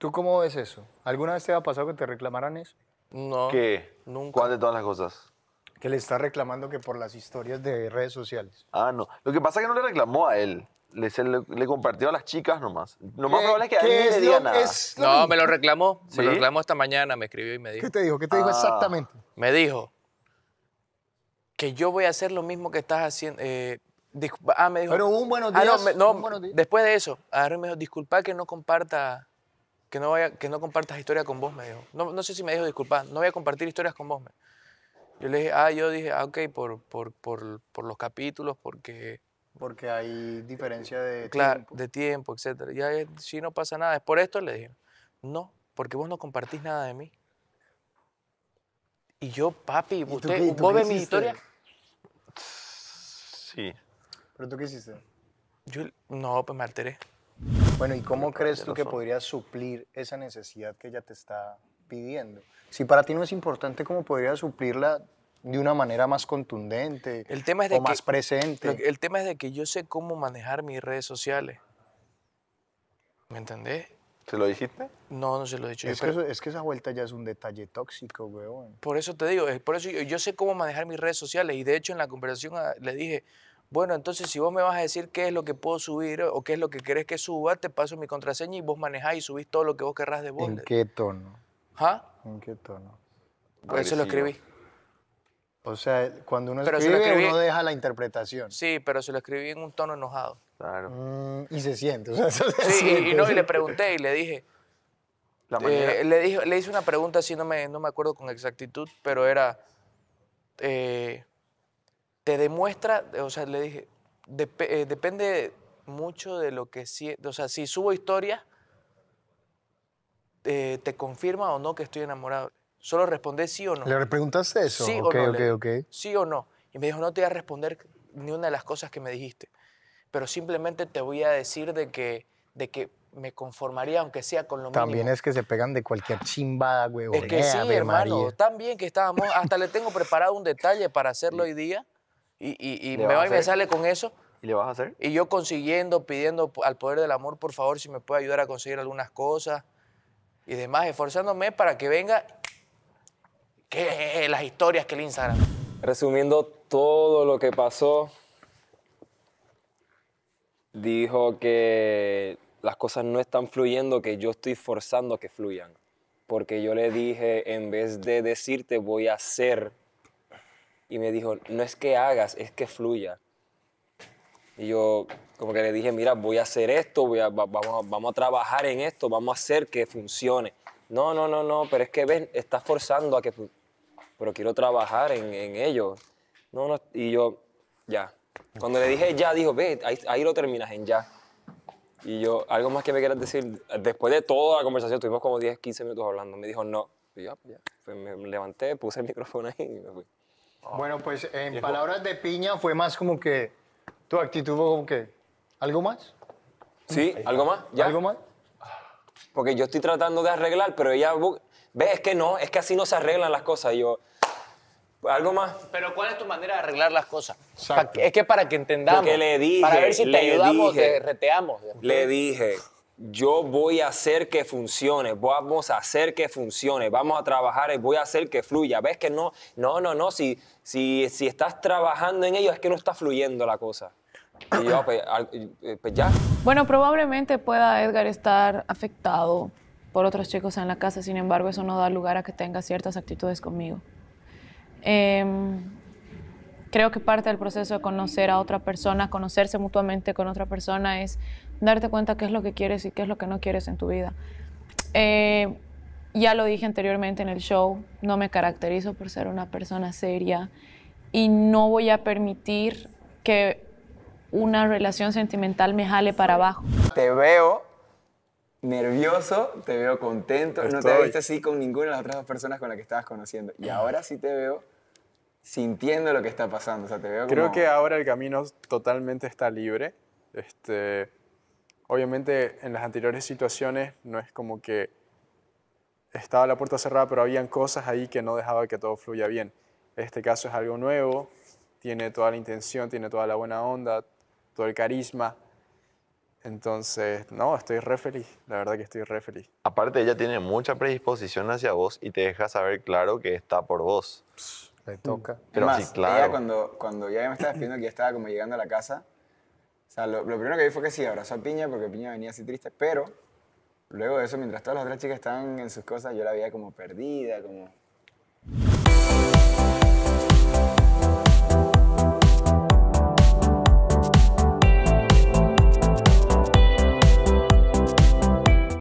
¿Tú cómo ves eso? ¿Alguna vez te ha pasado que te reclamaran eso? No. ¿Qué? Nunca. ¿Cuál de todas las cosas? Que le está reclamando que por las historias de redes sociales. Ah, no. Lo que pasa es que no le reclamó a él. Le, compartió a las chicas nomás. Lo más probable es que a él diga nada. No, me lo reclamó. Me lo reclamó esta mañana, me escribió y me dijo. ¿Qué te dijo? ¿Qué te dijo ah. exactamente? Me dijo que yo voy a hacer lo mismo que estás haciendo. Eh, ah, me dijo. Pero un buenos ah, días. no, después de eso, ahora me dijo, disculpa que no comparta que no, que no compartas historias con vos, me dijo. No, no sé si me dijo, disculpa, no voy a compartir historias con vos. Me. Yo le dije, ah, yo dije, ah, ok, por, por, por, por los capítulos, porque... Porque hay diferencia de tiempo. de tiempo, etcétera. Ya si no pasa nada, es por esto, le dije. No, porque vos no compartís nada de mí. Y yo, papi, usted, ¿vos ves mi historia? Sí. ¿Pero tú qué hiciste? Yo, no, pues me alteré. Bueno, ¿y cómo crees tú que podrías suplir esa necesidad que ella te está pidiendo? Si para ti no es importante, ¿cómo podría suplirla de una manera más contundente el tema es más presente? El tema es de que yo sé cómo manejar mis redes sociales. ¿Me entendés? ¿Se lo dijiste? No, no se lo he dicho. Es, que, esa vuelta ya es un detalle tóxico, weón. Por eso te digo, por eso yo sé cómo manejar mis redes sociales y de hecho en la conversación ah, le dije, bueno, entonces si vos me vas a decir qué es lo que puedo subir eh, o qué es lo que querés que suba, te paso mi contraseña y vos manejás y subís todo lo que vos querrás de vos. ¿En qué tono? ¿Ah? ¿En qué tono? Pues eso lo escribí. O sea, eh, cuando uno escribe, uno deja la interpretación. Sí, pero se lo escribí en un tono enojado. Claro. Mm, y se siente. sí, Y, no, y le pregunté y le dije. Eh, le, dije, le hice una pregunta si no me, no me acuerdo con exactitud, pero era te demuestra, o sea, le dije, eh, depende mucho de lo que si, o sea, si subo historias, eh, te confirma o no que estoy enamorado. Solo responde sí o no. ¿Le preguntaste eso? Sí o no. Sí o no. Y me dijo, no te voy a responder ni una de las cosas que me dijiste, pero simplemente te voy a decir de que, de que me conformaría, aunque sea con lo También es que se pegan de cualquier chimbada, güey. Es que sí, hermano. Tan También que estábamos, hasta le tengo preparado un detalle para hacerlo hoy día y, me y me sale con eso. ¿Y le vas a hacer? Y yo consiguiendo, pidiendo al poder del amor, por favor, si me puede ayudar a conseguir algunas cosas y demás, esforzándome para que venga que las historias que el Instagram. Resumiendo todo lo que pasó, dijo que las cosas no están fluyendo, que yo estoy forzando que fluyan. Porque yo le dije, en vez de decirte voy a hacer y me dijo, no es que hagas, es que fluya. Y yo como que le dije, mira, voy a hacer esto, vamos, vamos a trabajar en esto, vamos a hacer que funcione. No, no, no, no, pero es que ven, estás forzando a que... Pero quiero trabajar en, en ello. No, no, y yo, ya. Cuando le dije ya, dijo, ve, ahí, lo terminas en ya. Y yo, algo más que me quieras decir, después de toda la conversación, estuvimos como 10, 15 minutos hablando, me dijo no. Y ah, pues ya, pues me levanté, puse el micrófono ahí y me fui. Bueno, pues en palabras de Piña fue más como que tu actitud fue como que algo más. Sí, algo más. ¿Algo más? Porque yo estoy tratando de arreglar, pero ella ¿Ves? que no, es que así no se arreglan las cosas. yo algo más. Pero ¿cuál es tu manera de arreglar las cosas? es que para que entendamos. ¿Qué le dije. Para ver si te ayudamos, te reteamos. Le dije, yo voy a hacer que funcione, vamos a hacer que funcione, vamos a trabajar y voy a hacer que fluya. ¿Ves que no? No, no, no, si, si, si estás trabajando en ello es que no está fluyendo la cosa. Pues, eh, pues, ya. Bueno, probablemente pueda Edgar estar afectado por otros chicos en la casa, sin embargo, eso no da lugar a que tenga ciertas actitudes conmigo. Em, creo que parte del proceso de conocer a otra persona, conocerse mutuamente con otra persona, es darte cuenta qué es lo que quieres y qué es lo que no quieres en tu vida. Eh, ya lo dije anteriormente en el show, no me caracterizo por ser una persona seria y no voy a permitir que una relación sentimental me jale para abajo. Te veo nervioso, te veo contento, no te viste así con ninguna de las otras personas con las que estabas conociendo y ahora sí te veo sintiendo lo que está pasando. sea, te veo Creo que ahora el camino totalmente está libre. Este, obviamente en las anteriores situaciones no es como que estaba la puerta cerrada, pero habían cosas ahí que no dejaba que todo fluya bien. Este caso es algo nuevo, tiene toda la intención, tiene toda la buena onda, todo el carisma. Entonces, no, estoy re feliz, la verdad que estoy re feliz. Aparte, ella tiene mucha predisposición hacia vos y te deja saber claro que está por vos. Le mm. toca. Pero claro. cuando, cuando ya me estaba despidiendo que ya estaba como llegando a la casa, o sea, lo, primero que vi fue que sí, abrazó a Piña porque Piña venía así triste, pero luego de eso, mientras todas las otras chicas estaban en sus cosas, yo la veía como perdida, como...